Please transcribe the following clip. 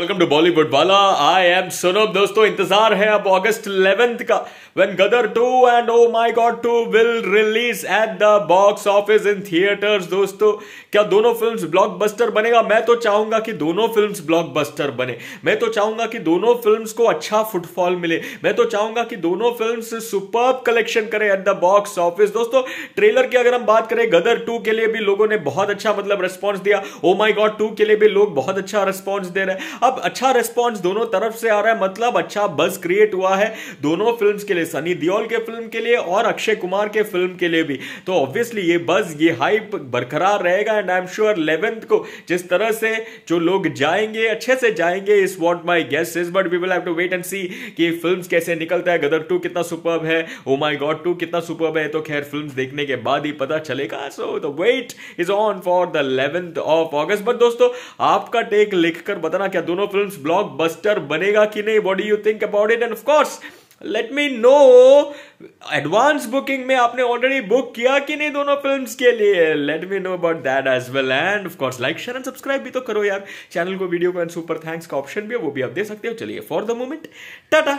welcome to Bollywood वाला I am सुनब दोस्तों इंतजार है अब अगस्त इलेवेंथ का when Gadar two and Oh My God two will release at the box office in theatres दोस्तों क्या दोनों ब्लॉक ब्लॉकबस्टर बनेगा मैं तो चाहूंगा कि दोनों ब्लॉक ब्लॉकबस्टर बने मैं तो चाहूंगा कि दोनों फिल्म को अच्छा फुटफॉल मिले मैं तो चाहूंगा कि दोनों फिल्म सुपर कलेक्शन करें एट द बॉक्स ऑफिस दोस्तों ट्रेलर की अगर हम बात करें गदर टू के लिए भी लोगों ने बहुत अच्छा मतलब रिस्पॉन्स दिया ओ माई गॉड टू के लिए भी लोग बहुत अच्छा रिस्पॉन्स दे रहे हैं अब अच्छा रिस्पॉन्स दोनों तरफ से आ रहा है मतलब अच्छा बस क्रिएट हुआ है दोनों फिल्म के लिए सनी दियोल के फिल्म के लिए और अक्षय कुमार के फिल्म के लिए भी तो ऑब्वियसली ये बस ये हाइप बरकरार रहेगा and I am sure eleventh को जिस तरह से जो लोग जाएंगे अच्छे से जाएंगे इस what my guess is but we will have to wait and see कि फिल्म कैसे निकलता है गदर टू कितना सुपर है ओ माई गॉड टू कितना सुपर है तो खैर फिल्म देखने के बाद ही पता चलेगा so the wait is on for the eleventh of August but दोस्तों आपका टेक लिखकर बताना क्या दोनों दोनों फिल्म्स ब्लॉकबस्टर बनेगा कि नहीं what do you think about it and of course let me know advance booking में आपने ऑलरेडी बुक किया कि नहीं दोनों फिल्म के लिए let me know about that as well and of course like share and subscribe भी तो करो यार चैनल को वीडियो को एंड सुपर थैंक्स का ऑप्शन भी है वो भी आप दे सकते हो चलिए फॉर द मोमेंट टाटा